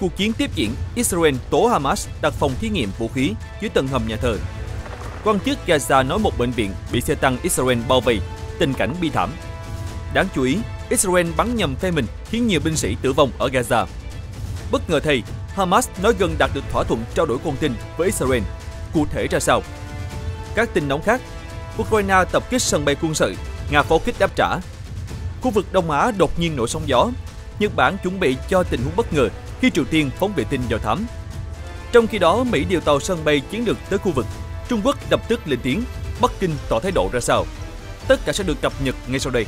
Cuộc chiến tiếp diễn, Israel tố Hamas đặt phòng thí nghiệm vũ khí dưới tầng hầm nhà thờ. Quan chức Gaza nói một bệnh viện bị xe tăng Israel bao vây, tình cảnh bi thảm. Đáng chú ý, Israel bắn nhầm phe mình khiến nhiều binh sĩ tử vong ở Gaza. Bất ngờ thay, Hamas nói gần đạt được thỏa thuận trao đổi con tin với Israel. Cụ thể ra sao? Các tin nóng khác, Ukraine tập kích sân bay quân sự, Nga pháo kích đáp trả. Khu vực Đông Á đột nhiên nổi sóng gió, Nhật Bản chuẩn bị cho tình huống bất ngờ khi Triều Tiên phóng vệ tinh vào thám, Trong khi đó, Mỹ điều tàu sân bay chiến lược tới khu vực. Trung Quốc lập tức lên tiếng, Bắc Kinh tỏ thái độ ra sao? Tất cả sẽ được cập nhật ngay sau đây.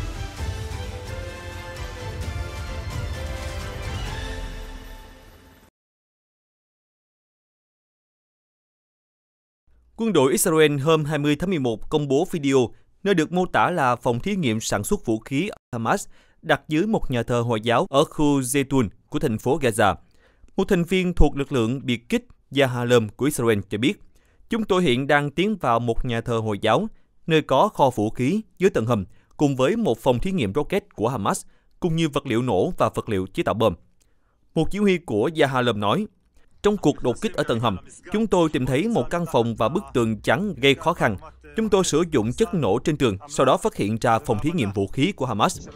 Quân đội Israel hôm 20 tháng 11 công bố video nơi được mô tả là phòng thí nghiệm sản xuất vũ khí Hamas đặt dưới một nhà thờ Hồi giáo ở khu Zeytun, của thành phố Gaza. Một thành viên thuộc lực lượng biệt kích Yahalom của Israel cho biết, chúng tôi hiện đang tiến vào một nhà thờ Hồi giáo, nơi có kho vũ khí dưới tầng hầm, cùng với một phòng thí nghiệm rocket của Hamas, cùng như vật liệu nổ và vật liệu chế tạo bom. Một chỉ huy của Yahalom nói, trong cuộc đột kích ở tầng hầm, chúng tôi tìm thấy một căn phòng và bức tường trắng gây khó khăn. Chúng tôi sử dụng chất nổ trên tường, sau đó phát hiện ra phòng thí nghiệm vũ khí của Hamas.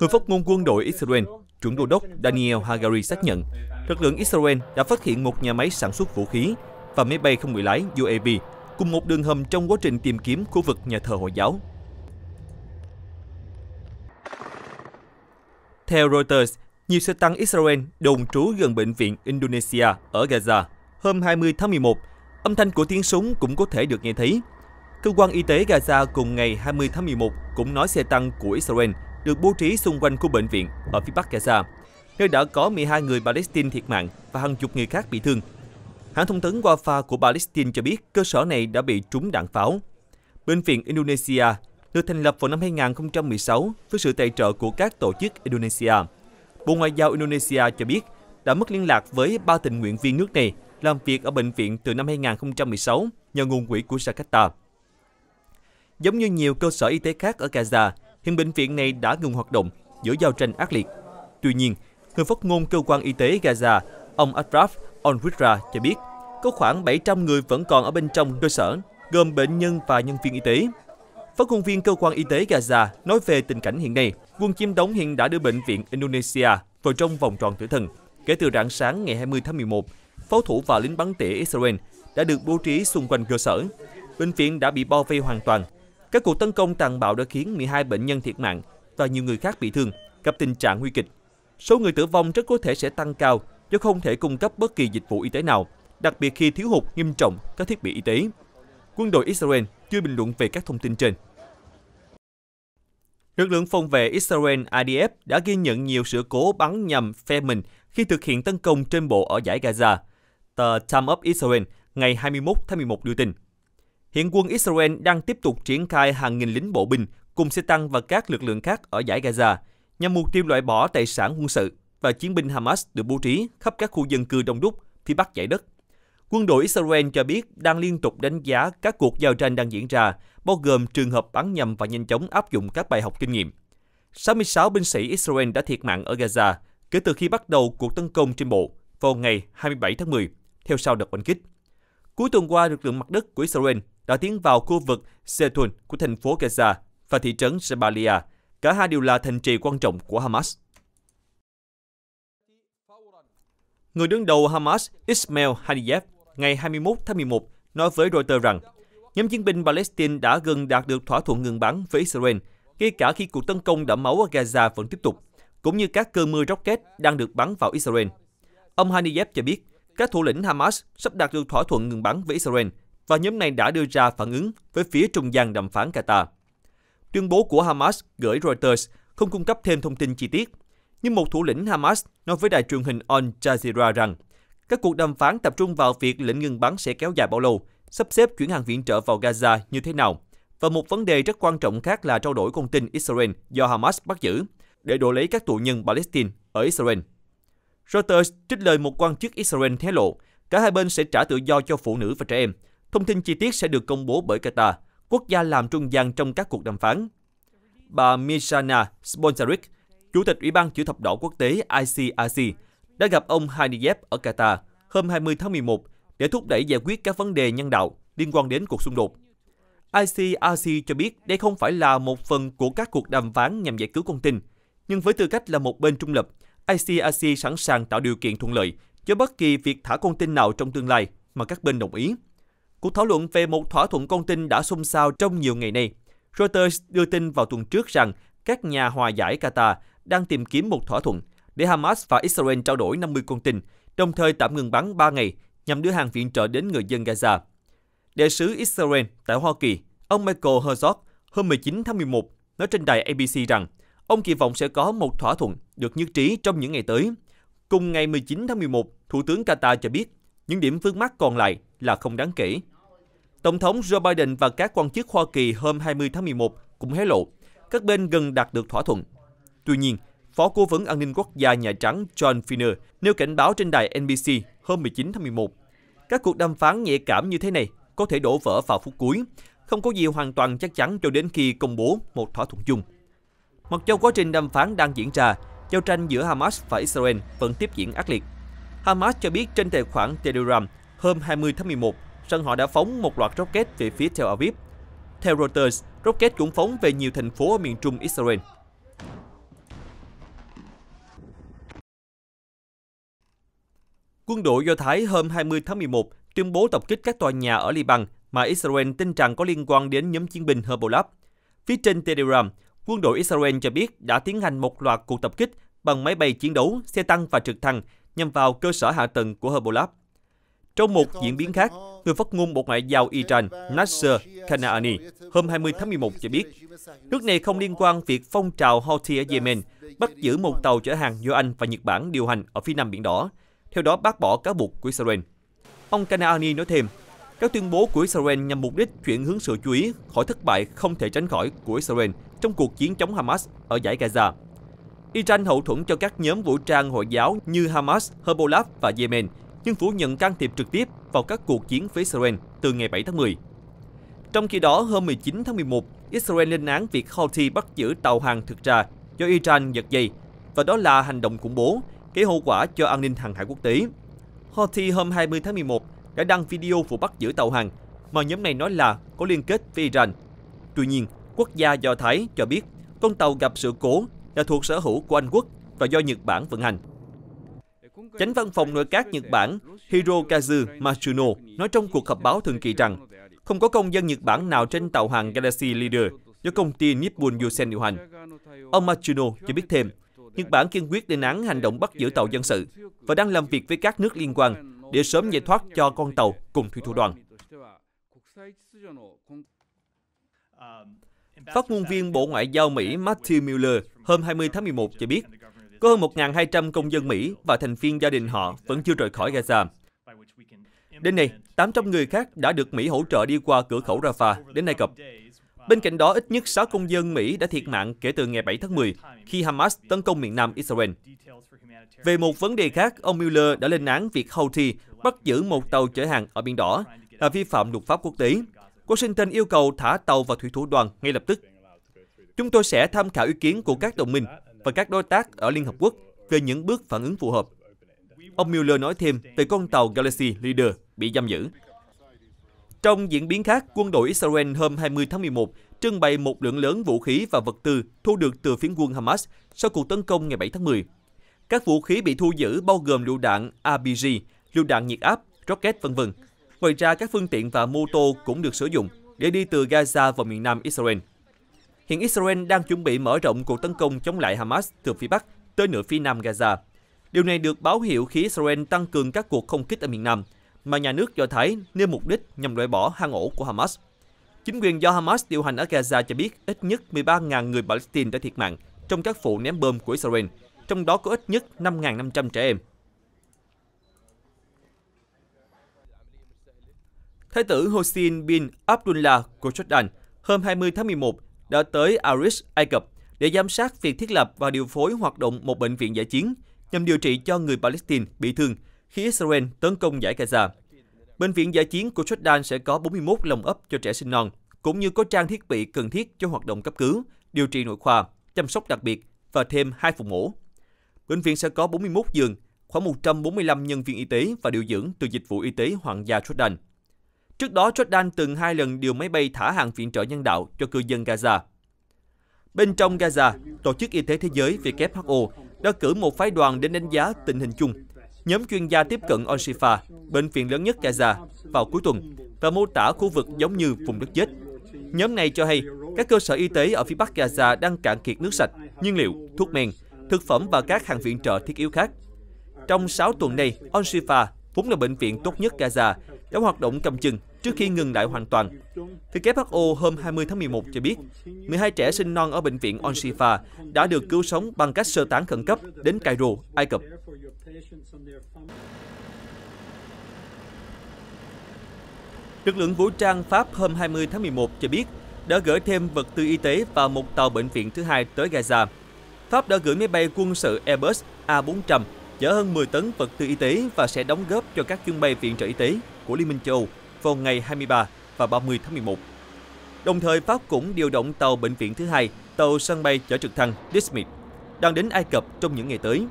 Người phát ngôn quân đội Israel chuẩn đô đốc Daniel Hagari xác nhận, lực lượng Israel đã phát hiện một nhà máy sản xuất vũ khí và máy bay không người lái UAV cùng một đường hầm trong quá trình tìm kiếm khu vực nhà thờ Hồi giáo. Theo Reuters, nhiều xe tăng Israel đồn trú gần bệnh viện Indonesia ở Gaza. Hôm 20 tháng 11, âm thanh của tiếng súng cũng có thể được nghe thấy. Cơ quan y tế Gaza cùng ngày 20 tháng 11 cũng nói xe tăng của Israel được bố trí xung quanh khu bệnh viện ở phía bắc Gaza, nơi đã có 12 người Palestine thiệt mạng và hàng chục người khác bị thương. Hãng thông tấn Wafa của Palestine cho biết cơ sở này đã bị trúng đạn pháo. Bệnh viện Indonesia được thành lập vào năm 2016 với sự tài trợ của các tổ chức Indonesia. Bộ Ngoại giao Indonesia cho biết đã mất liên lạc với ba tình nguyện viên nước này làm việc ở bệnh viện từ năm 2016 nhờ nguồn quỹ của Jakarta. Giống như nhiều cơ sở y tế khác ở Gaza, hiện bệnh viện này đã ngừng hoạt động giữa giao tranh ác liệt. Tuy nhiên, người phát ngôn cơ quan y tế Gaza, ông Ashraf Onwitra cho biết, có khoảng 700 người vẫn còn ở bên trong cơ sở, gồm bệnh nhân và nhân viên y tế. Phát ngôn viên cơ quan y tế Gaza nói về tình cảnh hiện nay, quân chiếm đóng hiện đã đưa bệnh viện Indonesia vào trong vòng tròn tử thần. Kể từ rạng sáng ngày 20 tháng 11, pháo thủ và lính bắn tỉa Israel đã được bố trí xung quanh cơ sở. Bệnh viện đã bị bao vây hoàn toàn, các cuộc tấn công tàn bạo đã khiến 12 bệnh nhân thiệt mạng và nhiều người khác bị thương, gặp tình trạng nguy kịch. Số người tử vong rất có thể sẽ tăng cao do không thể cung cấp bất kỳ dịch vụ y tế nào, đặc biệt khi thiếu hụt nghiêm trọng các thiết bị y tế. Quân đội Israel chưa bình luận về các thông tin trên. Lực lượng phòng vệ Israel IDF đã ghi nhận nhiều sự cố bắn nhằm phe mình khi thực hiện tấn công trên bộ ở giải Gaza. Tờ Time of Israel ngày 21 tháng 11 đưa tin. Hiện quân Israel đang tiếp tục triển khai hàng nghìn lính bộ binh cùng xe tăng và các lực lượng khác ở giải Gaza nhằm mục tiêu loại bỏ tài sản quân sự và chiến binh Hamas được bố trí khắp các khu dân cư đông đúc phía bắc giải đất. Quân đội Israel cho biết đang liên tục đánh giá các cuộc giao tranh đang diễn ra, bao gồm trường hợp bắn nhầm và nhanh chóng áp dụng các bài học kinh nghiệm. 66 binh sĩ Israel đã thiệt mạng ở Gaza kể từ khi bắt đầu cuộc tấn công trên bộ vào ngày 27 tháng 10, theo sau đợt oanh kích. Cuối tuần qua, lực lượng mặt đất của Israel đã tiến vào khu vực Sethun của thành phố Gaza và thị trấn Jabalia. Cả hai đều là thành trì quan trọng của Hamas. Người đứng đầu Hamas Ismail Haniyeh ngày 21 tháng 11 nói với Reuters rằng nhóm chiến binh Palestine đã gần đạt được thỏa thuận ngừng bắn với Israel, ngay cả khi cuộc tấn công đẫm máu ở Gaza vẫn tiếp tục, cũng như các cơn mưa rocket đang được bắn vào Israel. Ông Haniyeh cho biết, các thủ lĩnh Hamas sắp đạt được thỏa thuận ngừng bắn với Israel và nhóm này đã đưa ra phản ứng với phía trung gian đàm phán Qatar. Tuyên bố của Hamas gửi Reuters không cung cấp thêm thông tin chi tiết, nhưng một thủ lĩnh Hamas nói với đài truyền hình Al Jazeera rằng các cuộc đàm phán tập trung vào việc lệnh ngừng bắn sẽ kéo dài bao lâu, sắp xếp chuyển hàng viện trợ vào Gaza như thế nào, và một vấn đề rất quan trọng khác là trao đổi con tin Israel do Hamas bắt giữ để đổi lấy các tù nhân Palestine ở Israel. Reuters trích lời một quan chức Israel hé lộ, cả hai bên sẽ trả tự do cho phụ nữ và trẻ em, Thông tin chi tiết sẽ được công bố bởi Qatar, quốc gia làm trung gian trong các cuộc đàm phán. Bà Mishana Sponsarik, Chủ tịch Ủy ban Chữ thập đỏ quốc tế ICRC, đã gặp ông Haniyev ở Qatar hôm 20 tháng 11 để thúc đẩy giải quyết các vấn đề nhân đạo liên quan đến cuộc xung đột. ICRC cho biết đây không phải là một phần của các cuộc đàm phán nhằm giải cứu con tin, nhưng với tư cách là một bên trung lập, ICRC sẵn sàng tạo điều kiện thuận lợi cho bất kỳ việc thả con tin nào trong tương lai mà các bên đồng ý. Cuộc thảo luận về một thỏa thuận con tin đã xôn xao trong nhiều ngày nay. Reuters đưa tin vào tuần trước rằng các nhà hòa giải Qatar đang tìm kiếm một thỏa thuận để Hamas và Israel trao đổi 50 con tin, đồng thời tạm ngừng bắn 3 ngày nhằm đưa hàng viện trợ đến người dân Gaza. Đại sứ Israel tại Hoa Kỳ, ông Michael Herzog, hôm 19 tháng 11 nói trên đài ABC rằng ông kỳ vọng sẽ có một thỏa thuận được nhất trí trong những ngày tới. Cùng ngày 19 tháng 11, Thủ tướng Qatar cho biết những điểm vướng mắc còn lại là không đáng kể. Tổng thống Joe Biden và các quan chức Hoa Kỳ hôm 20 tháng 11 cũng hé lộ, các bên gần đạt được thỏa thuận. Tuy nhiên, Phó Cố vấn An ninh Quốc gia Nhà Trắng John Finner nêu cảnh báo trên đài NBC hôm 19 tháng 11. Các cuộc đàm phán nhạy cảm như thế này có thể đổ vỡ vào phút cuối, không có gì hoàn toàn chắc chắn cho đến khi công bố một thỏa thuận chung. Mặc cho quá trình đàm phán đang diễn ra, giao tranh giữa Hamas và Israel vẫn tiếp diễn ác liệt. Hamas cho biết trên tài khoản Telegram hôm 20 tháng 11 rằng họ đã phóng một loạt rocket về phía Tel Aviv. Theo Reuters, rocket cũng phóng về nhiều thành phố ở miền trung Israel. Quân đội Do Thái hôm 20 tháng 11 tuyên bố tập kích các tòa nhà ở Liban mà Israel tin rằng có liên quan đến nhóm chiến binh Hezbollah. Phía trên Telegram, quân đội Israel cho biết đã tiến hành một loạt cuộc tập kích bằng máy bay chiến đấu, xe tăng và trực thăng nhằm vào cơ sở hạ tầng của Hezbollah. Trong một diễn biến khác, người phát ngôn Bộ Ngoại giao Iran Nasser Kanaani hôm 20 tháng 11 cho biết, nước này không liên quan việc phong trào Houthi ở Yemen bắt giữ một tàu chở hàng do Anh và Nhật Bản điều hành ở phía nam Biển Đỏ, theo đó bác bỏ cáo buộc của Israel. Ông Kanaani nói thêm, các tuyên bố của Israel nhằm mục đích chuyển hướng sự chú ý khỏi thất bại không thể tránh khỏi của Israel trong cuộc chiến chống Hamas ở giải Gaza. Iran hậu thuẫn cho các nhóm vũ trang Hồi giáo như Hamas, Hezbollah và Yemen – nhưng phủ nhận can thiệp trực tiếp vào các cuộc chiến với Israel từ ngày 7 tháng 10. Trong khi đó, hôm 19 tháng 11, Israel lên án việc Houthi bắt giữ tàu hàng thực ra do Iran giật dây, và đó là hành động khủng bố, gây hậu quả cho an ninh hàng hải quốc tế. Houthi hôm 20 tháng 11 đã đăng video vụ bắt giữ tàu hàng mà nhóm này nói là có liên kết với Iran. Tuy nhiên, quốc gia Do Thái cho biết con tàu gặp sự cố là thuộc sở hữu của Anh quốc và do Nhật Bản vận hành. Chánh văn phòng nội các Nhật Bản Hirokazu Matsuno nói trong cuộc họp báo thường kỳ rằng không có công dân Nhật Bản nào trên tàu hàng Galaxy Leader do công ty Nippon Yusen điều hành. Ông Matsuno cho biết thêm, Nhật Bản kiên quyết lên án hành động bắt giữ tàu dân sự và đang làm việc với các nước liên quan để sớm giải thoát cho con tàu cùng thủy thủ đoàn. Phát ngôn viên Bộ Ngoại giao Mỹ Matthew Miller hôm 20 tháng 11 cho biết, có hơn 1.200 công dân Mỹ và thành viên gia đình họ vẫn chưa rời khỏi Gaza. Đến nay, 800 người khác đã được Mỹ hỗ trợ đi qua cửa khẩu Rafah đến Ai Cập. Bên cạnh đó, ít nhất 6 công dân Mỹ đã thiệt mạng kể từ ngày 7 tháng 10 khi Hamas tấn công miền nam Israel. Về một vấn đề khác, ông Mueller đã lên án việc Houthi bắt giữ một tàu chở hàng ở Biển Đỏ là vi phạm luật pháp quốc tế. Washington yêu cầu thả tàu và thủy thủ đoàn ngay lập tức. Chúng tôi sẽ tham khảo ý kiến của các đồng minh và các đối tác ở Liên Hợp Quốc về những bước phản ứng phù hợp. Ông Mueller nói thêm về con tàu Galaxy Leader bị giam giữ. Trong diễn biến khác, quân đội Israel hôm 20 tháng 11 trưng bày một lượng lớn vũ khí và vật tư thu được từ phiến quân Hamas sau cuộc tấn công ngày 7 tháng 10. Các vũ khí bị thu giữ bao gồm lựu đạn ABG, lựu đạn nhiệt áp, rocket vân vân. Ngoài ra, các phương tiện và mô tô cũng được sử dụng để đi từ Gaza vào miền nam Israel. Hiện Israel đang chuẩn bị mở rộng cuộc tấn công chống lại Hamas từ phía Bắc tới nửa phía Nam Gaza. Điều này được báo hiệu khi Israel tăng cường các cuộc không kích ở miền Nam, mà nhà nước Do Thái nêu mục đích nhằm loại bỏ hang ổ của Hamas. Chính quyền do Hamas điều hành ở Gaza cho biết ít nhất 13.000 người Palestine đã thiệt mạng trong các vụ ném bom của Israel, trong đó có ít nhất 5.500 trẻ em. Thái tử Hossein bin Abdullah của Jordan hôm 20 tháng 11 đã tới Aris, Ai Cập để giám sát việc thiết lập và điều phối hoạt động một bệnh viện giải chiến nhằm điều trị cho người Palestine bị thương khi Israel tấn công giải Gaza. Bệnh viện giải chiến của Jordan sẽ có 41 lồng ấp cho trẻ sinh non, cũng như có trang thiết bị cần thiết cho hoạt động cấp cứu, điều trị nội khoa, chăm sóc đặc biệt và thêm hai phòng mổ. Bệnh viện sẽ có 41 giường, khoảng 145 nhân viên y tế và điều dưỡng từ dịch vụ y tế Hoàng gia Jordan. Trước đó, Jordan từng hai lần điều máy bay thả hàng viện trợ nhân đạo cho cư dân Gaza. Bên trong Gaza, Tổ chức Y tế Thế giới WHO đã cử một phái đoàn đến đánh giá tình hình chung. Nhóm chuyên gia tiếp cận Al-Shifa, bệnh viện lớn nhất Gaza, vào cuối tuần và mô tả khu vực giống như vùng đất chết. Nhóm này cho hay các cơ sở y tế ở phía bắc Gaza đang cạn kiệt nước sạch, nhiên liệu, thuốc men, thực phẩm và các hàng viện trợ thiết yếu khác. Trong 6 tuần này, Al-Shifa, vốn là bệnh viện tốt nhất Gaza, đã hoạt động cầm chừng trước khi ngừng lại hoàn toàn. WHO hôm 20 tháng 11 cho biết, 12 trẻ sinh non ở bệnh viện Onsifa đã được cứu sống bằng cách sơ tán khẩn cấp đến Cairo, Ai Cập. Lực lượng vũ trang Pháp hôm 20 tháng 11 cho biết đã gửi thêm vật tư y tế và một tàu bệnh viện thứ hai tới Gaza. Pháp đã gửi máy bay quân sự Airbus A400 chở hơn 10 tấn vật tư y tế và sẽ đóng góp cho các chuyến bay viện trợ y tế của Liên minh châu Âu vào ngày 23 và 30 tháng 11. Đồng thời, Pháp cũng điều động tàu bệnh viện thứ hai, tàu sân bay chở trực thăng Dismit, đang đến Ai Cập trong những ngày tới.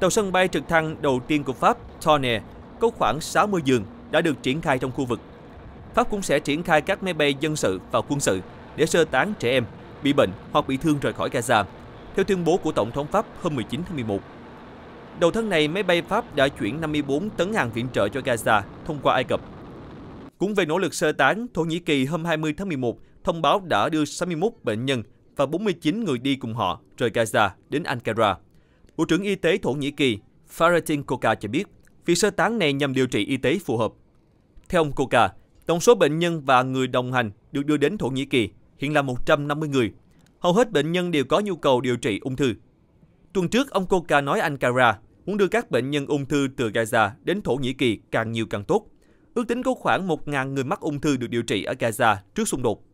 Tàu sân bay trực thăng đầu tiên của Pháp, Tourne, có khoảng 60 giường đã được triển khai trong khu vực. Pháp cũng sẽ triển khai các máy bay dân sự và quân sự để sơ tán trẻ em bị bệnh hoặc bị thương rời khỏi Gaza, theo tuyên bố của Tổng thống Pháp hôm 19 tháng 11. Đầu tháng này, máy bay Pháp đã chuyển 54 tấn hàng viện trợ cho Gaza thông qua Ai Cập cũng về nỗ lực sơ tán, Thổ Nhĩ Kỳ hôm 20 tháng 11 thông báo đã đưa 61 bệnh nhân và 49 người đi cùng họ rời Gaza đến Ankara. Bộ trưởng Y tế Thổ Nhĩ Kỳ Faratin Koka cho biết, việc sơ tán này nhằm điều trị y tế phù hợp. Theo ông Koka, tổng số bệnh nhân và người đồng hành được đưa đến Thổ Nhĩ Kỳ hiện là 150 người. Hầu hết bệnh nhân đều có nhu cầu điều trị ung thư. Tuần trước, ông Koka nói Ankara muốn đưa các bệnh nhân ung thư từ Gaza đến Thổ Nhĩ Kỳ càng nhiều càng tốt Ước tính có khoảng 1.000 người mắc ung thư được điều trị ở Gaza trước xung đột.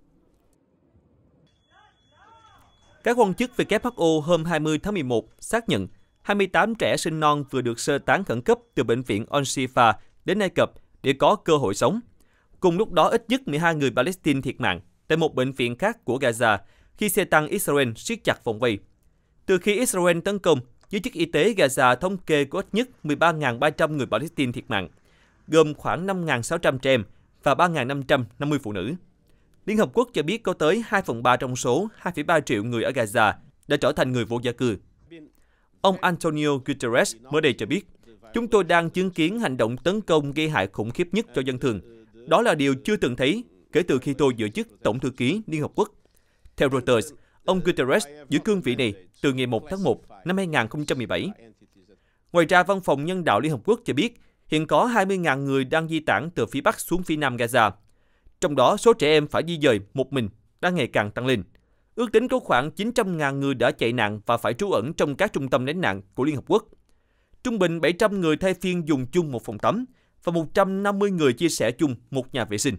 Các quan chức WHO hôm 20 tháng 11 xác nhận 28 trẻ sinh non vừa được sơ tán khẩn cấp từ bệnh viện Onsifa đến Ai Cập để có cơ hội sống. Cùng lúc đó, ít nhất 12 người Palestine thiệt mạng tại một bệnh viện khác của Gaza khi xe tăng Israel siết chặt vòng vây. Từ khi Israel tấn công, giới chức y tế Gaza thống kê có ít nhất 13.300 người Palestine thiệt mạng gồm khoảng 5.600 trẻ em và 3.550 phụ nữ. Liên Hợp Quốc cho biết có tới 2 phần 3 trong số 2,3 triệu người ở Gaza đã trở thành người vô gia cư. Ông Antonio Guterres mới đây cho biết, chúng tôi đang chứng kiến hành động tấn công gây hại khủng khiếp nhất cho dân thường. Đó là điều chưa từng thấy kể từ khi tôi giữ chức Tổng thư ký Liên Hợp Quốc. Theo Reuters, ông Guterres giữ cương vị này từ ngày 1 tháng 1 năm 2017. Ngoài ra, Văn phòng Nhân đạo Liên Hợp Quốc cho biết hiện có 20.000 người đang di tản từ phía Bắc xuống phía Nam Gaza. Trong đó, số trẻ em phải di dời một mình đang ngày càng tăng lên. Ước tính có khoảng 900.000 người đã chạy nạn và phải trú ẩn trong các trung tâm lánh nạn của Liên Hợp Quốc. Trung bình 700 người thay phiên dùng chung một phòng tắm và 150 người chia sẻ chung một nhà vệ sinh.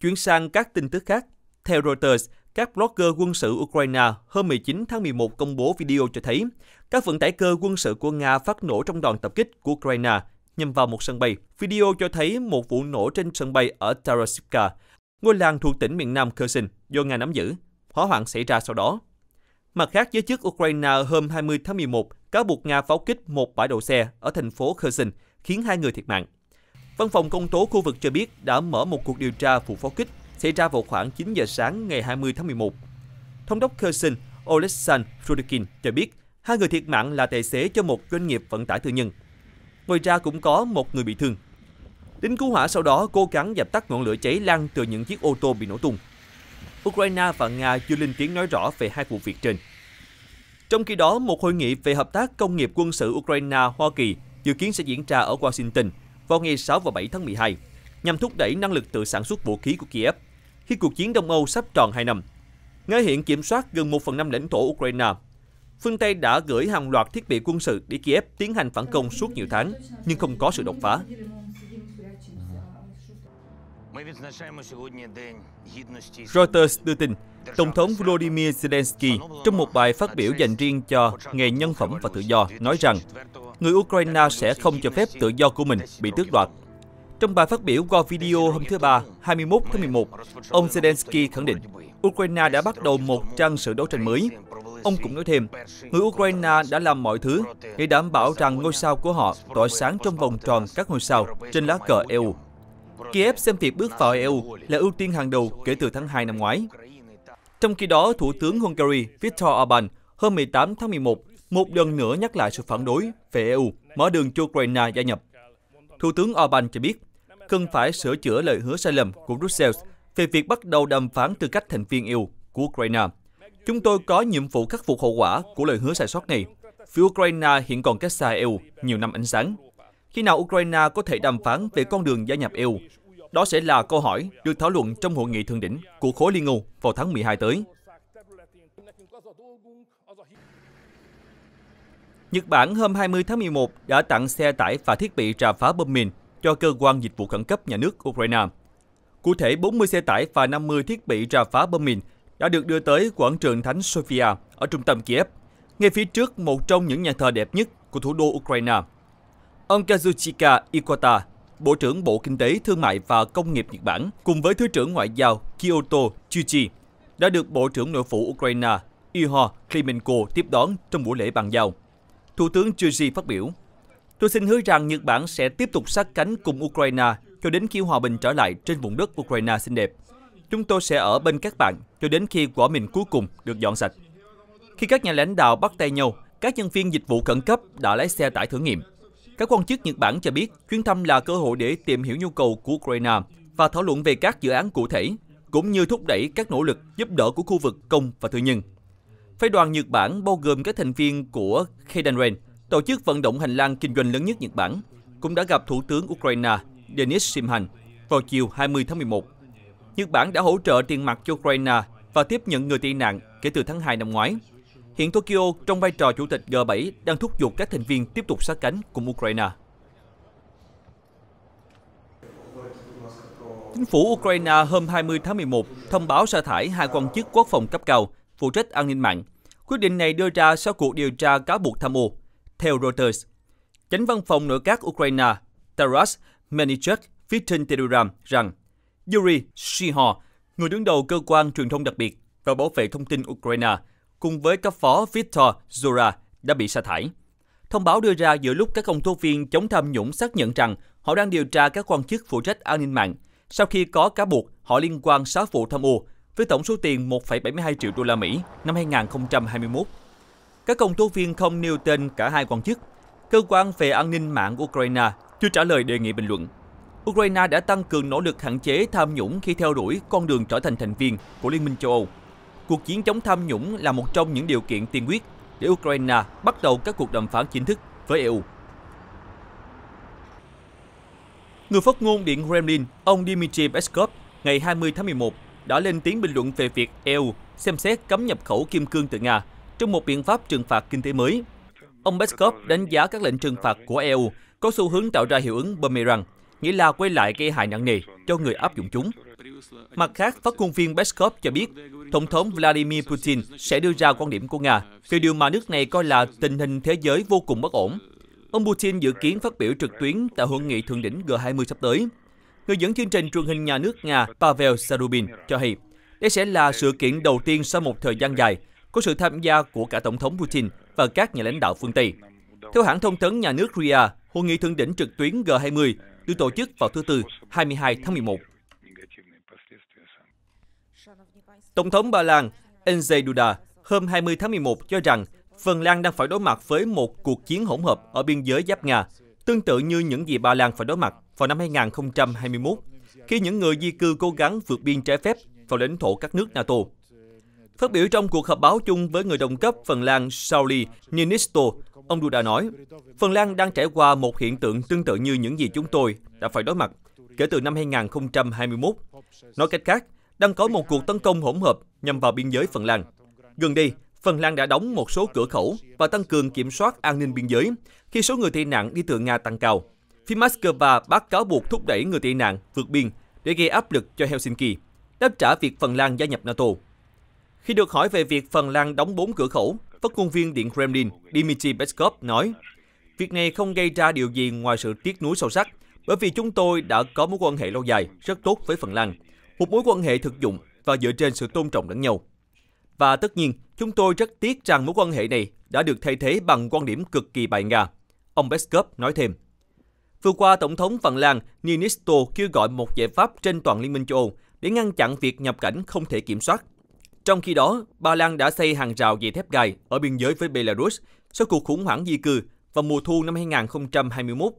Chuyển sang các tin tức khác, theo Reuters, các blogger quân sự Ukraine hôm 19 tháng 11 công bố video cho thấy các vận tải cơ quân sự của Nga phát nổ trong đoàn tập kích của Ukraine nhằm vào một sân bay. Video cho thấy một vụ nổ trên sân bay ở Tarasivka, ngôi làng thuộc tỉnh miền Nam Kherson do Nga nắm giữ. Hỏa hoạn xảy ra sau đó. Mặt khác, giới chức Ukraine hôm 20 tháng 11 cáo buộc Nga pháo kích một bãi đậu xe ở thành phố Kherson, khiến hai người thiệt mạng. Văn phòng công tố khu vực cho biết đã mở một cuộc điều tra vụ pháo kích xảy ra vào khoảng 9 giờ sáng ngày 20 tháng 11. Thống đốc Kherson Oleksandr Frudekin cho biết hai người thiệt mạng là tài xế cho một doanh nghiệp vận tải tư nhân. Ngoài ra cũng có một người bị thương. Lính cứu hỏa sau đó cố gắng dập tắt ngọn lửa cháy lan từ những chiếc ô tô bị nổ tung. Ukraine và Nga chưa lên tiếng nói rõ về hai vụ việc trên. Trong khi đó, một hội nghị về hợp tác công nghiệp quân sự Ukraine-Hoa Kỳ dự kiến sẽ diễn ra ở Washington vào ngày 6 và 7 tháng 12, nhằm thúc đẩy năng lực tự sản xuất vũ khí của Kiev khi cuộc chiến Đông Âu sắp tròn 2 năm. Nga hiện kiểm soát gần 1 phần 5 lãnh thổ Ukraine. Phương Tây đã gửi hàng loạt thiết bị quân sự để Kiev tiến hành phản công suốt nhiều tháng, nhưng không có sự đột phá. Reuters đưa tin, Tổng thống Volodymyr Zelensky trong một bài phát biểu dành riêng cho Ngày Nhân phẩm và Tự do nói rằng người Ukraine sẽ không cho phép tự do của mình bị tước đoạt trong bài phát biểu qua video hôm thứ Ba, 21 tháng 11, ông Zelensky khẳng định Ukraine đã bắt đầu một trang sự đấu tranh mới. Ông cũng nói thêm, người Ukraine đã làm mọi thứ để đảm bảo rằng ngôi sao của họ tỏa sáng trong vòng tròn các ngôi sao trên lá cờ EU. Kiev xem việc bước vào EU là ưu tiên hàng đầu kể từ tháng 2 năm ngoái. Trong khi đó, Thủ tướng Hungary Viktor Orbán hôm 18 tháng 11 một lần nữa nhắc lại sự phản đối về EU mở đường cho Ukraine gia nhập. Thủ tướng Orbán cho biết, cần phải sửa chữa lời hứa sai lầm của Brussels về việc bắt đầu đàm phán tư cách thành viên EU của Ukraine. Chúng tôi có nhiệm vụ khắc phục hậu quả của lời hứa sai sót này, Phía Ukraine hiện còn cách xa EU nhiều năm ánh sáng. Khi nào Ukraine có thể đàm phán về con đường gia nhập EU? Đó sẽ là câu hỏi được thảo luận trong hội nghị thượng đỉnh của khối Liên Ngô vào tháng 12 tới. Nhật Bản hôm 20 tháng 11 đã tặng xe tải và thiết bị trà phá bom mìn cho cơ quan dịch vụ khẩn cấp nhà nước Ukraine. Cụ thể, 40 xe tải và 50 thiết bị rà phá bom mìn đã được đưa tới quảng trường Thánh Sofia ở trung tâm Kiev, ngay phía trước một trong những nhà thờ đẹp nhất của thủ đô Ukraine. Ông Kazuchika Iwata, Bộ trưởng Bộ Kinh tế, Thương mại và Công nghiệp Nhật Bản, cùng với Thứ trưởng Ngoại giao Kyoto Chuchi, đã được Bộ trưởng Nội vụ Ukraine Ihor Klimenko tiếp đón trong buổi lễ bàn giao. Thủ tướng Chuchi phát biểu, Tôi xin hứa rằng Nhật Bản sẽ tiếp tục sát cánh cùng Ukraine cho đến khi hòa bình trở lại trên vùng đất Ukraine xinh đẹp. Chúng tôi sẽ ở bên các bạn cho đến khi quả mình cuối cùng được dọn sạch. Khi các nhà lãnh đạo bắt tay nhau, các nhân viên dịch vụ khẩn cấp đã lái xe tải thử nghiệm. Các quan chức Nhật Bản cho biết chuyến thăm là cơ hội để tìm hiểu nhu cầu của Ukraine và thảo luận về các dự án cụ thể, cũng như thúc đẩy các nỗ lực giúp đỡ của khu vực công và tư nhân. Phái đoàn Nhật Bản bao gồm các thành viên của Keidanren, tổ chức vận động hành lang kinh doanh lớn nhất Nhật Bản, cũng đã gặp Thủ tướng Ukraine Denis Simhan vào chiều 20 tháng 11. Nhật Bản đã hỗ trợ tiền mặt cho Ukraine và tiếp nhận người tị nạn kể từ tháng 2 năm ngoái. Hiện Tokyo, trong vai trò chủ tịch G7, đang thúc giục các thành viên tiếp tục sát cánh cùng Ukraine. Chính phủ Ukraine hôm 20 tháng 11 thông báo sa thải hai quan chức quốc phòng cấp cao phụ trách an ninh mạng. Quyết định này đưa ra sau cuộc điều tra cáo buộc tham ô theo Reuters, chánh văn phòng nội các Ukraine Taras Menichuk viết trên Telegram rằng Yuri Shiho, người đứng đầu cơ quan truyền thông đặc biệt và bảo vệ thông tin Ukraine, cùng với cấp phó Viktor Zura đã bị sa thải. Thông báo đưa ra giữa lúc các công tố viên chống tham nhũng xác nhận rằng họ đang điều tra các quan chức phụ trách an ninh mạng sau khi có cáo buộc họ liên quan 6 vụ tham ô với tổng số tiền 1,72 triệu đô la Mỹ năm 2021 các công tố viên không nêu tên cả hai quan chức. Cơ quan về an ninh mạng Ukraine chưa trả lời đề nghị bình luận. Ukraine đã tăng cường nỗ lực hạn chế tham nhũng khi theo đuổi con đường trở thành thành viên của Liên minh châu Âu. Cuộc chiến chống tham nhũng là một trong những điều kiện tiên quyết để Ukraine bắt đầu các cuộc đàm phán chính thức với EU. Người phát ngôn Điện Kremlin, ông Dmitry Peskov, ngày 20 tháng 11 đã lên tiếng bình luận về việc EU xem xét cấm nhập khẩu kim cương từ Nga trong một biện pháp trừng phạt kinh tế mới. Ông Peskov đánh giá các lệnh trừng phạt của EU có xu hướng tạo ra hiệu ứng boomerang, nghĩa là quay lại gây hại nặng nề cho người áp dụng chúng. Mặt khác, phát ngôn viên Peskov cho biết, Tổng thống Vladimir Putin sẽ đưa ra quan điểm của Nga về điều mà nước này coi là tình hình thế giới vô cùng bất ổn. Ông Putin dự kiến phát biểu trực tuyến tại hội nghị thượng đỉnh G20 sắp tới. Người dẫn chương trình truyền hình nhà nước Nga Pavel Sarubin cho hay, đây sẽ là sự kiện đầu tiên sau một thời gian dài có sự tham gia của cả Tổng thống Putin và các nhà lãnh đạo phương Tây. Theo hãng thông tấn nhà nước RIA, hội nghị thượng đỉnh trực tuyến G20 được tổ chức vào thứ Tư 22 tháng 11. Tổng thống Ba Lan Andrzej Duda hôm 20 tháng 11 cho rằng Phần Lan đang phải đối mặt với một cuộc chiến hỗn hợp ở biên giới giáp Nga, tương tự như những gì Ba Lan phải đối mặt vào năm 2021, khi những người di cư cố gắng vượt biên trái phép vào lãnh thổ các nước NATO. Phát biểu trong cuộc họp báo chung với người đồng cấp Phần Lan Sauli Ninisto, ông Duda nói, Phần Lan đang trải qua một hiện tượng tương tự như những gì chúng tôi đã phải đối mặt kể từ năm 2021. Nói cách khác, đang có một cuộc tấn công hỗn hợp nhằm vào biên giới Phần Lan. Gần đây, Phần Lan đã đóng một số cửa khẩu và tăng cường kiểm soát an ninh biên giới khi số người tị nạn đi từ Nga tăng cao. Phía Moscow bác cáo buộc thúc đẩy người tị nạn vượt biên để gây áp lực cho Helsinki, đáp trả việc Phần Lan gia nhập NATO. Khi được hỏi về việc Phần Lan đóng bốn cửa khẩu, phát ngôn viên Điện Kremlin Dmitry Peskov nói, Việc này không gây ra điều gì ngoài sự tiếc nuối sâu sắc, bởi vì chúng tôi đã có mối quan hệ lâu dài rất tốt với Phần Lan, một mối quan hệ thực dụng và dựa trên sự tôn trọng lẫn nhau. Và tất nhiên, chúng tôi rất tiếc rằng mối quan hệ này đã được thay thế bằng quan điểm cực kỳ bài Nga. Ông Peskov nói thêm. Vừa qua, Tổng thống Phần Lan Ninisto kêu gọi một giải pháp trên toàn Liên minh châu Âu để ngăn chặn việc nhập cảnh không thể kiểm soát trong khi đó, Ba Lan đã xây hàng rào dây thép gai ở biên giới với Belarus sau cuộc khủng hoảng di cư vào mùa thu năm 2021.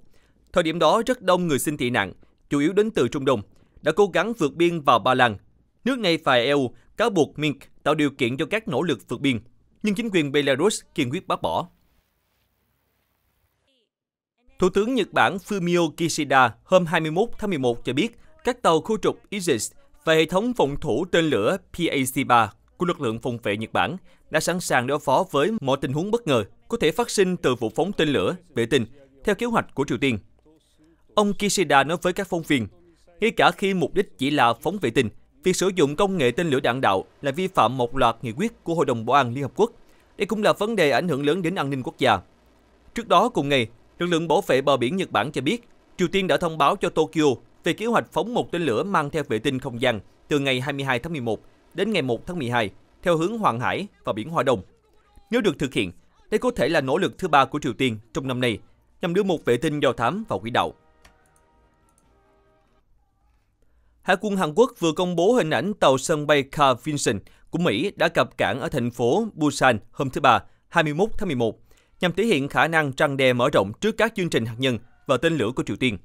Thời điểm đó, rất đông người xin tị nạn, chủ yếu đến từ Trung Đông, đã cố gắng vượt biên vào Ba Lan. Nước này và EU cáo buộc Minsk tạo điều kiện cho các nỗ lực vượt biên, nhưng chính quyền Belarus kiên quyết bác bỏ. Thủ tướng Nhật Bản Fumio Kishida hôm 21 tháng 11 cho biết các tàu khu trục isis và hệ thống phòng thủ tên lửa PAC-3 của lực lượng phòng vệ Nhật Bản đã sẵn sàng đối phó với mọi tình huống bất ngờ có thể phát sinh từ vụ phóng tên lửa, vệ tinh, theo kế hoạch của Triều Tiên. Ông Kishida nói với các phóng viên, ngay cả khi mục đích chỉ là phóng vệ tinh, việc sử dụng công nghệ tên lửa đạn đạo là vi phạm một loạt nghị quyết của Hội đồng Bảo an Liên Hợp Quốc. Đây cũng là vấn đề ảnh hưởng lớn đến an ninh quốc gia. Trước đó cùng ngày, lực lượng bảo vệ bờ biển Nhật Bản cho biết, Triều Tiên đã thông báo cho Tokyo về kế hoạch phóng một tên lửa mang theo vệ tinh không gian từ ngày 22 tháng 11 đến ngày 1 tháng 12 theo hướng Hoàng Hải và biển Hoa Đông. Nếu được thực hiện, đây có thể là nỗ lực thứ ba của Triều Tiên trong năm nay nhằm đưa một vệ tinh do thám vào quỹ đạo. Hải quân Hàn Quốc vừa công bố hình ảnh tàu sân bay Carl Vinson của Mỹ đã cập cảng ở thành phố Busan hôm thứ Ba, 21 tháng 11, nhằm thể hiện khả năng trăng đe mở rộng trước các chương trình hạt nhân và tên lửa của Triều Tiên.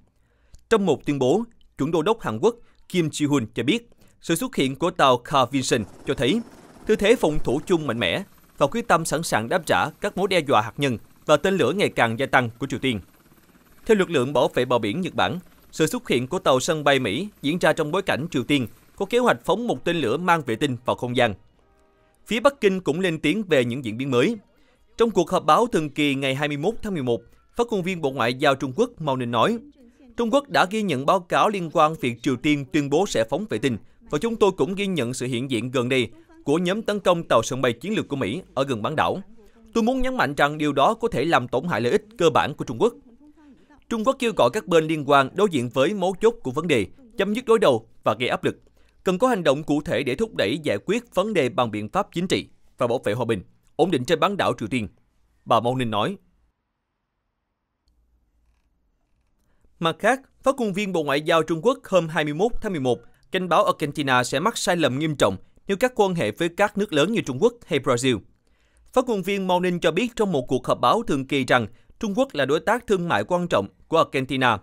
Trong một tuyên bố, chuẩn đô đốc Hàn Quốc Kim Ji-hun cho biết sự xuất hiện của tàu Carl Vinson cho thấy tư thế phòng thủ chung mạnh mẽ và quyết tâm sẵn sàng đáp trả các mối đe dọa hạt nhân và tên lửa ngày càng gia tăng của Triều Tiên. Theo lực lượng bảo vệ bờ biển Nhật Bản, sự xuất hiện của tàu sân bay Mỹ diễn ra trong bối cảnh Triều Tiên có kế hoạch phóng một tên lửa mang vệ tinh vào không gian. Phía Bắc Kinh cũng lên tiếng về những diễn biến mới. Trong cuộc họp báo thường kỳ ngày 21 tháng 11, phát ngôn viên Bộ Ngoại giao Trung Quốc Mao Ninh nói, Trung Quốc đã ghi nhận báo cáo liên quan việc Triều Tiên tuyên bố sẽ phóng vệ tinh và chúng tôi cũng ghi nhận sự hiện diện gần đây của nhóm tấn công tàu sân bay chiến lược của Mỹ ở gần bán đảo. Tôi muốn nhấn mạnh rằng điều đó có thể làm tổn hại lợi ích cơ bản của Trung Quốc. Trung Quốc kêu gọi các bên liên quan đối diện với mấu chốt của vấn đề, chấm dứt đối đầu và gây áp lực. Cần có hành động cụ thể để thúc đẩy giải quyết vấn đề bằng biện pháp chính trị và bảo vệ hòa bình, ổn định trên bán đảo Triều Tiên. Bà Mao Ninh nói. Mặt khác, phát ngôn viên Bộ Ngoại giao Trung Quốc hôm 21 tháng 11 Cảnh báo Argentina sẽ mắc sai lầm nghiêm trọng nếu các quan hệ với các nước lớn như Trung Quốc hay Brazil. Phát ngôn viên Mao cho biết trong một cuộc họp báo thường kỳ rằng Trung Quốc là đối tác thương mại quan trọng của Argentina.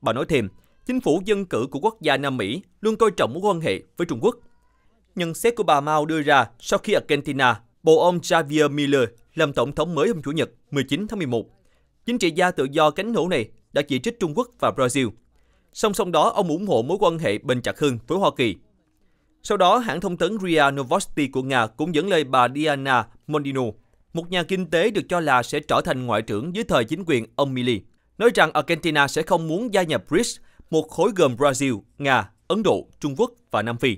Bà nói thêm, chính phủ dân cử của quốc gia Nam Mỹ luôn coi trọng mối quan hệ với Trung Quốc. Nhận xét của bà Mao đưa ra sau khi Argentina bầu ông Javier Miller làm tổng thống mới hôm Chủ nhật 19 tháng 11. Chính trị gia tự do cánh hữu này đã chỉ trích Trung Quốc và Brazil – Song song đó, ông ủng hộ mối quan hệ bền chặt hơn với Hoa Kỳ. Sau đó, hãng thông tấn RIA Novosti của Nga cũng dẫn lời bà Diana Mondino, một nhà kinh tế được cho là sẽ trở thành ngoại trưởng dưới thời chính quyền ông Milley, nói rằng Argentina sẽ không muốn gia nhập BRICS, một khối gồm Brazil, Nga, Ấn Độ, Trung Quốc và Nam Phi.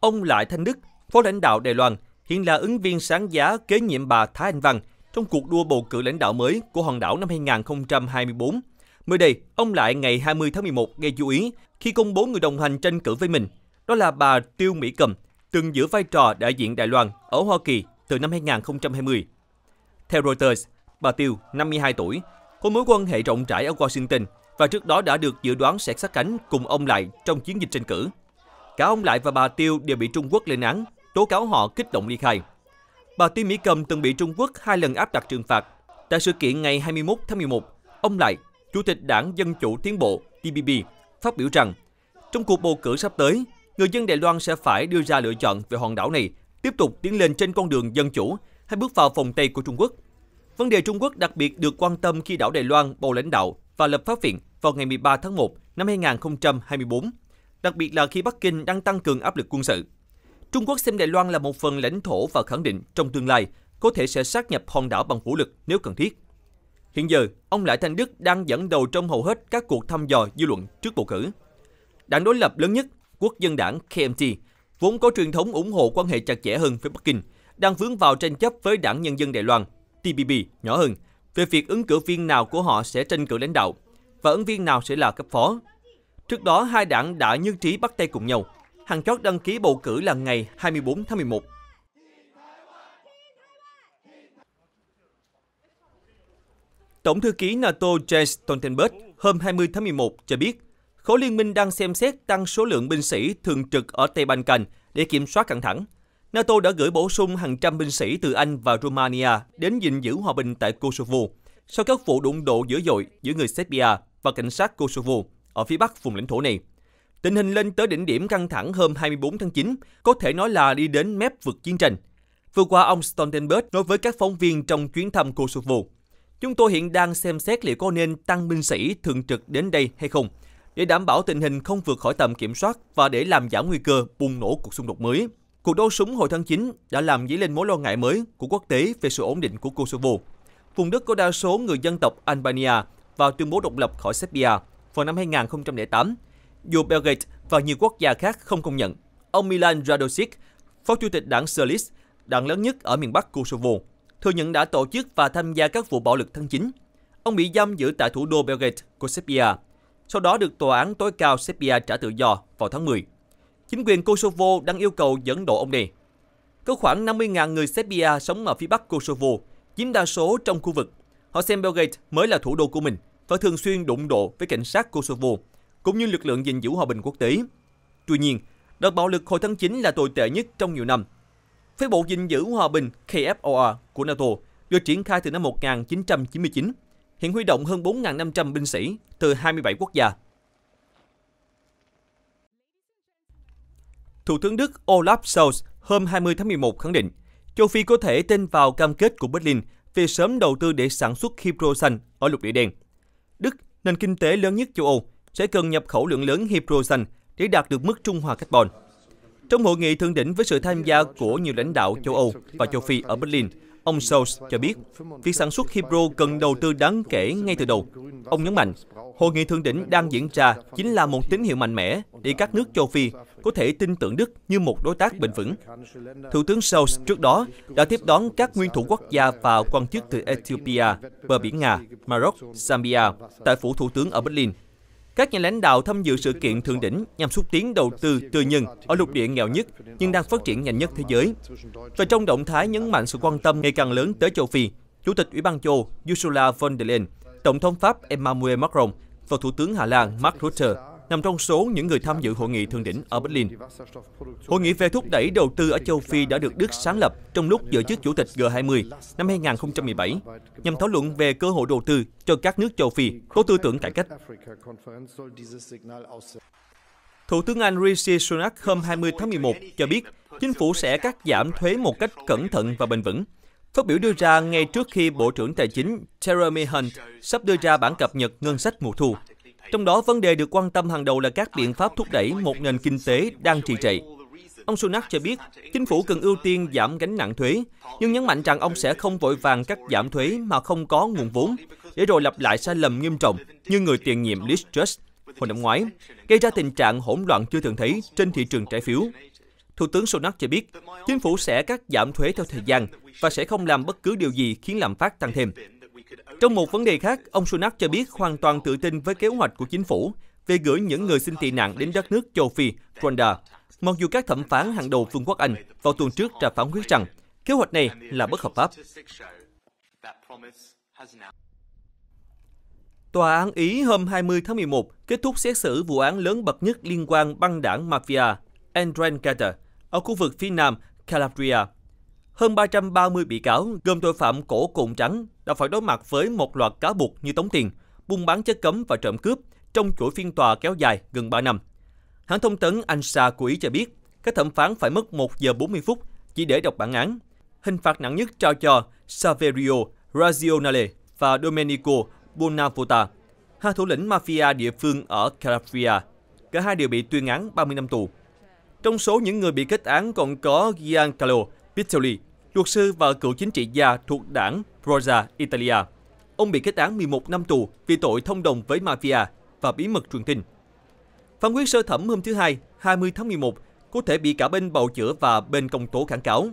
Ông Lại Thanh Đức, phó lãnh đạo Đài Loan, hiện là ứng viên sáng giá kế nhiệm bà Thái Anh Văn – trong cuộc đua bầu cử lãnh đạo mới của hòn đảo năm 2024. Mới đây, ông lại ngày 20 tháng 11 gây chú ý khi công bố người đồng hành tranh cử với mình. Đó là bà Tiêu Mỹ Cầm, từng giữ vai trò đại diện Đài Loan ở Hoa Kỳ từ năm 2020. Theo Reuters, bà Tiêu, 52 tuổi, có mối quan hệ rộng rãi ở Washington và trước đó đã được dự đoán sẽ sát cánh cùng ông Lại trong chiến dịch tranh cử. Cả ông Lại và bà Tiêu đều bị Trung Quốc lên án, tố cáo họ kích động ly khai – Bà Tiêu Mỹ Cầm từng bị Trung Quốc hai lần áp đặt trừng phạt. Tại sự kiện ngày 21 tháng 11, ông Lại, Chủ tịch Đảng Dân Chủ Tiến Bộ TPP, phát biểu rằng trong cuộc bầu cử sắp tới, người dân Đài Loan sẽ phải đưa ra lựa chọn về hòn đảo này, tiếp tục tiến lên trên con đường dân chủ hay bước vào phòng Tây của Trung Quốc. Vấn đề Trung Quốc đặc biệt được quan tâm khi đảo Đài Loan bầu lãnh đạo và lập pháp viện vào ngày 13 tháng 1 năm 2024, đặc biệt là khi Bắc Kinh đang tăng cường áp lực quân sự. Trung Quốc xem Đài Loan là một phần lãnh thổ và khẳng định trong tương lai có thể sẽ sát nhập hòn đảo bằng vũ lực nếu cần thiết. Hiện giờ, ông Lại Thanh Đức đang dẫn đầu trong hầu hết các cuộc thăm dò dư luận trước bầu cử. Đảng đối lập lớn nhất, Quốc dân đảng KMT, vốn có truyền thống ủng hộ quan hệ chặt chẽ hơn với Bắc Kinh, đang vướng vào tranh chấp với Đảng Nhân dân Đài Loan, TPP nhỏ hơn, về việc ứng cử viên nào của họ sẽ tranh cử lãnh đạo và ứng viên nào sẽ là cấp phó. Trước đó, hai đảng đã nhất trí bắt tay cùng nhau Hạn chót đăng ký bầu cử là ngày 24 tháng 11. Tổng thư ký NATO Jens Stoltenberg hôm 20 tháng 11 cho biết, khối liên minh đang xem xét tăng số lượng binh sĩ thường trực ở Tây Ban Canh để kiểm soát căng thẳng. NATO đã gửi bổ sung hàng trăm binh sĩ từ Anh và Romania đến gìn giữ hòa bình tại Kosovo sau các vụ đụng độ dữ dội giữa người Serbia và cảnh sát Kosovo ở phía bắc vùng lãnh thổ này. Tình hình lên tới đỉnh điểm căng thẳng hôm 24 tháng 9, có thể nói là đi đến mép vực chiến tranh. Vừa qua, ông Stoltenberg nói với các phóng viên trong chuyến thăm Kosovo. Chúng tôi hiện đang xem xét liệu có nên tăng binh sĩ thường trực đến đây hay không, để đảm bảo tình hình không vượt khỏi tầm kiểm soát và để làm giảm nguy cơ bùng nổ cuộc xung đột mới. Cuộc đấu súng hồi tháng 9 đã làm dấy lên mối lo ngại mới của quốc tế về sự ổn định của Kosovo. Vùng đất có đa số người dân tộc Albania và tuyên bố độc lập khỏi Serbia vào năm 2008 dù Belgrade và nhiều quốc gia khác không công nhận. Ông Milan Radosic, phó chủ tịch đảng Socialist, đảng lớn nhất ở miền Bắc Kosovo, thừa nhận đã tổ chức và tham gia các vụ bạo lực tháng 9. Ông bị giam giữ tại thủ đô Belgrade của Serbia, sau đó được tòa án tối cao Serbia trả tự do vào tháng 10. Chính quyền Kosovo đang yêu cầu dẫn độ ông này. Có khoảng 50.000 người Serbia sống ở phía bắc Kosovo, chiếm đa số trong khu vực. Họ xem Belgrade mới là thủ đô của mình và thường xuyên đụng độ với cảnh sát Kosovo cũng như lực lượng gìn giữ hòa bình quốc tế. Tuy nhiên, đợt bạo lực hồi tháng 9 là tồi tệ nhất trong nhiều năm. Phái bộ gìn giữ hòa bình KFOR của NATO được triển khai từ năm 1999, hiện huy động hơn 4.500 binh sĩ từ 27 quốc gia. Thủ tướng Đức Olaf Scholz hôm 20 tháng 11 khẳng định, châu Phi có thể tin vào cam kết của Berlin về sớm đầu tư để sản xuất hydro xanh ở lục địa đen. Đức, nền kinh tế lớn nhất châu Âu, sẽ cần nhập khẩu lượng lớn xanh để đạt được mức trung hòa carbon. Trong hội nghị thượng đỉnh với sự tham gia của nhiều lãnh đạo châu Âu và châu Phi ở Berlin, ông Scholz cho biết việc sản xuất hydro cần đầu tư đáng kể ngay từ đầu. Ông nhấn mạnh, hội nghị thượng đỉnh đang diễn ra chính là một tín hiệu mạnh mẽ để các nước châu Phi có thể tin tưởng Đức như một đối tác bền vững. Thủ tướng Scholz trước đó đã tiếp đón các nguyên thủ quốc gia và quan chức từ Ethiopia, bờ biển Nga, Maroc, Zambia tại phủ thủ tướng ở Berlin các nhà lãnh đạo tham dự sự kiện thượng đỉnh nhằm xúc tiến đầu tư tư nhân ở lục địa nghèo nhất nhưng đang phát triển nhanh nhất thế giới. Và trong động thái nhấn mạnh sự quan tâm ngày càng lớn tới châu Phi, Chủ tịch Ủy ban châu Âu Ursula von der Leyen, Tổng thống Pháp Emmanuel Macron và Thủ tướng Hà Lan Mark Rutte nằm trong số những người tham dự hội nghị thượng đỉnh ở Berlin. Hội nghị về thúc đẩy đầu tư ở châu Phi đã được Đức sáng lập trong lúc giữ chức chủ tịch G20 năm 2017 nhằm thảo luận về cơ hội đầu tư cho các nước châu Phi có tư tưởng cải cách. Thủ tướng Anh Rishi Sunak hôm 20 tháng 11 cho biết chính phủ sẽ cắt giảm thuế một cách cẩn thận và bền vững. Phát biểu đưa ra ngay trước khi Bộ trưởng Tài chính Jeremy Hunt sắp đưa ra bản cập nhật ngân sách mùa thu trong đó, vấn đề được quan tâm hàng đầu là các biện pháp thúc đẩy một nền kinh tế đang trì trệ. Ông Sunak cho biết, chính phủ cần ưu tiên giảm gánh nặng thuế, nhưng nhấn mạnh rằng ông sẽ không vội vàng cắt giảm thuế mà không có nguồn vốn, để rồi lặp lại sai lầm nghiêm trọng như người tiền nhiệm Liz Truss hồi năm ngoái, gây ra tình trạng hỗn loạn chưa từng thấy trên thị trường trái phiếu. Thủ tướng Sunak cho biết, chính phủ sẽ cắt giảm thuế theo thời gian và sẽ không làm bất cứ điều gì khiến lạm phát tăng thêm. Trong một vấn đề khác, ông Sunak cho biết hoàn toàn tự tin với kế hoạch của chính phủ về gửi những người xin tị nạn đến đất nước châu Phi, Rwanda. Mặc dù các thẩm phán hàng đầu Vương quốc Anh vào tuần trước ra phán quyết rằng kế hoạch này là bất hợp pháp. Tòa án Ý hôm 20 tháng 11 kết thúc xét xử vụ án lớn bậc nhất liên quan băng đảng mafia Andrangheta ở khu vực phía nam Calabria. Hơn 330 bị cáo gồm tội phạm cổ cụm trắng, đã phải đối mặt với một loạt cáo buộc như tống tiền, buôn bán chất cấm và trộm cướp trong chuỗi phiên tòa kéo dài gần 3 năm. Hãng thông tấn Ansa của Ý cho biết, các thẩm phán phải mất 1 giờ 40 phút chỉ để đọc bản án. Hình phạt nặng nhất trao cho Saverio Razionale và Domenico Bonavota, hai thủ lĩnh mafia địa phương ở Calabria. Cả hai đều bị tuyên án 30 năm tù. Trong số những người bị kết án còn có Giancarlo Pizzoli, luật sư và cựu chính trị gia thuộc đảng Rosa Italia. Ông bị kết án 11 năm tù vì tội thông đồng với mafia và bí mật truyền tin. Phán quyết sơ thẩm hôm thứ Hai, 20 tháng 11, có thể bị cả bên bào chữa và bên công tố kháng cáo.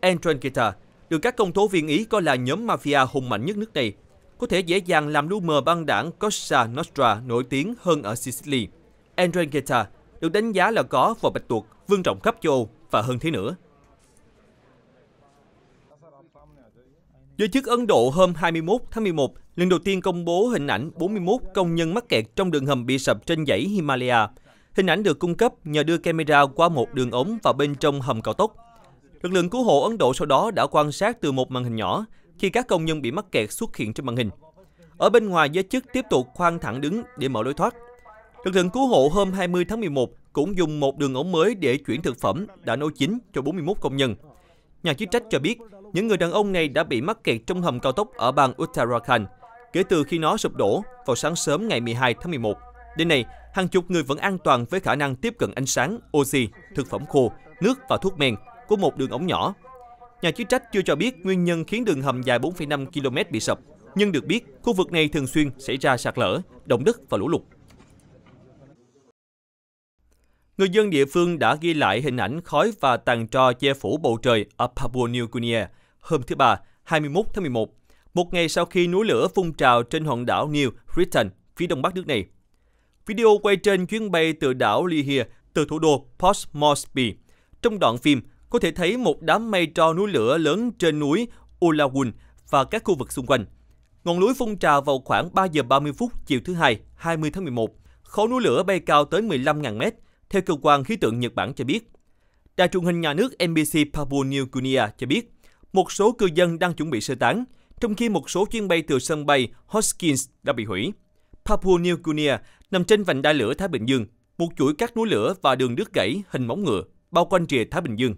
Andrangheta được các công tố viên Ý coi là nhóm mafia hùng mạnh nhất nước này, có thể dễ dàng làm lu mờ băng đảng Cosa Nostra nổi tiếng hơn ở Sicily. Andrangheta được đánh giá là có vào bạch tuộc, vương trọng khắp châu Âu và hơn thế nữa. Giới chức Ấn Độ hôm 21 tháng 11 lần đầu tiên công bố hình ảnh 41 công nhân mắc kẹt trong đường hầm bị sập trên dãy Himalaya. Hình ảnh được cung cấp nhờ đưa camera qua một đường ống vào bên trong hầm cao tốc. Lực lượng cứu hộ Ấn Độ sau đó đã quan sát từ một màn hình nhỏ khi các công nhân bị mắc kẹt xuất hiện trên màn hình. Ở bên ngoài, giới chức tiếp tục khoan thẳng đứng để mở lối thoát. Lực lượng cứu hộ hôm 20 tháng 11 cũng dùng một đường ống mới để chuyển thực phẩm đã nấu chín cho 41 công nhân. Nhà chức trách cho biết, những người đàn ông này đã bị mắc kẹt trong hầm cao tốc ở bang Uttarakhand kể từ khi nó sụp đổ vào sáng sớm ngày 12 tháng 11. Đến nay, hàng chục người vẫn an toàn với khả năng tiếp cận ánh sáng, oxy, thực phẩm khô, nước và thuốc men của một đường ống nhỏ. Nhà chức trách chưa cho biết nguyên nhân khiến đường hầm dài 4,5 km bị sập, nhưng được biết khu vực này thường xuyên xảy ra sạt lở, động đất và lũ lụt. Người dân địa phương đã ghi lại hình ảnh khói và tàn tro che phủ bầu trời ở Papua New Guinea hôm thứ Ba, 21 tháng 11, một ngày sau khi núi lửa phun trào trên hòn đảo New Britain, phía đông bắc nước này. Video quay trên chuyến bay từ đảo Lihir từ thủ đô Port Moresby. Trong đoạn phim, có thể thấy một đám mây tro núi lửa lớn trên núi Ulawun và các khu vực xung quanh. Ngọn núi phun trào vào khoảng 3 giờ 30 phút chiều thứ Hai, 20 tháng 11. Khối núi lửa bay cao tới 15.000 mét, theo cơ quan khí tượng Nhật Bản cho biết, đài truyền hình nhà nước NBC Papua New Guinea cho biết, một số cư dân đang chuẩn bị sơ tán, trong khi một số chuyến bay từ sân bay Hoskins đã bị hủy. Papua New Guinea nằm trên vành đai lửa Thái Bình Dương, một chuỗi các núi lửa và đường nước gãy hình móng ngựa bao quanh rìa Thái Bình Dương.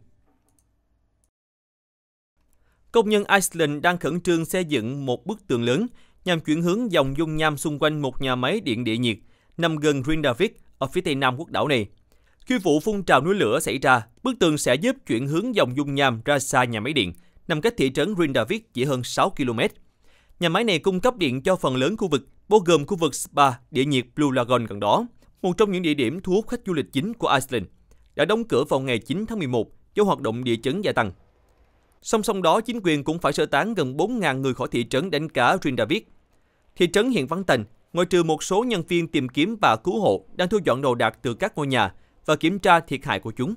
Công nhân Iceland đang khẩn trương xây dựng một bức tường lớn nhằm chuyển hướng dòng dung nham xung quanh một nhà máy điện địa nhiệt nằm gần Grindavik ở phía tây nam quốc đảo này. Khi vụ phun trào núi lửa xảy ra, bức tường sẽ giúp chuyển hướng dòng dung nham ra xa nhà máy điện, nằm cách thị trấn Rindavik chỉ hơn 6 km. Nhà máy này cung cấp điện cho phần lớn khu vực, bao gồm khu vực spa, địa nhiệt Blue Lagoon gần đó, một trong những địa điểm thu hút khách du lịch chính của Iceland, đã đóng cửa vào ngày 9 tháng 11 do hoạt động địa chấn gia tăng. Song song đó, chính quyền cũng phải sơ tán gần 4.000 người khỏi thị trấn đánh cá Rindavik. Thị trấn hiện vắng tành, ngoại trừ một số nhân viên tìm kiếm và cứu hộ đang thu dọn đồ đạc từ các ngôi nhà, và kiểm tra thiệt hại của chúng.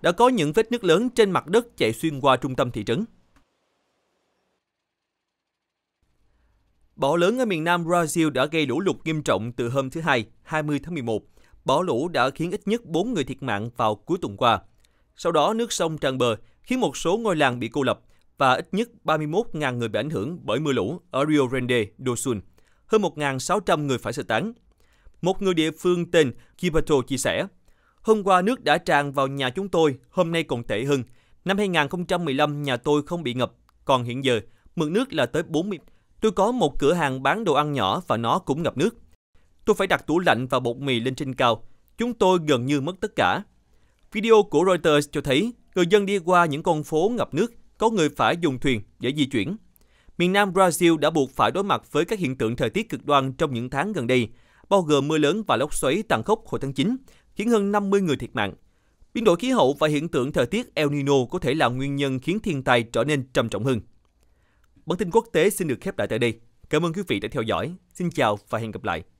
Đã có những vết nứt lớn trên mặt đất chạy xuyên qua trung tâm thị trấn. Bão lớn ở miền nam Brazil đã gây lũ lụt nghiêm trọng từ hôm thứ Hai, 20 tháng 11. Bão lũ đã khiến ít nhất 4 người thiệt mạng vào cuối tuần qua. Sau đó, nước sông tràn bờ, khiến một số ngôi làng bị cô lập và ít nhất 31.000 người bị ảnh hưởng bởi mưa lũ ở Rio Grande do Sul. Hơn 1.600 người phải sơ tán. Một người địa phương tên Kibato chia sẻ, Hôm qua nước đã tràn vào nhà chúng tôi, hôm nay còn tệ hơn. Năm 2015 nhà tôi không bị ngập, còn hiện giờ mực nước là tới 40. Tôi có một cửa hàng bán đồ ăn nhỏ và nó cũng ngập nước. Tôi phải đặt tủ lạnh và bột mì lên trên cao. Chúng tôi gần như mất tất cả. Video của Reuters cho thấy người dân đi qua những con phố ngập nước, có người phải dùng thuyền để di chuyển. Miền Nam Brazil đã buộc phải đối mặt với các hiện tượng thời tiết cực đoan trong những tháng gần đây, bao gồm mưa lớn và lốc xoáy tàn khốc hồi tháng 9 khiến hơn 50 người thiệt mạng. Biến đổi khí hậu và hiện tượng thời tiết El Nino có thể là nguyên nhân khiến thiên tai trở nên trầm trọng hơn. Bản tin quốc tế xin được khép lại tại đây. Cảm ơn quý vị đã theo dõi. Xin chào và hẹn gặp lại.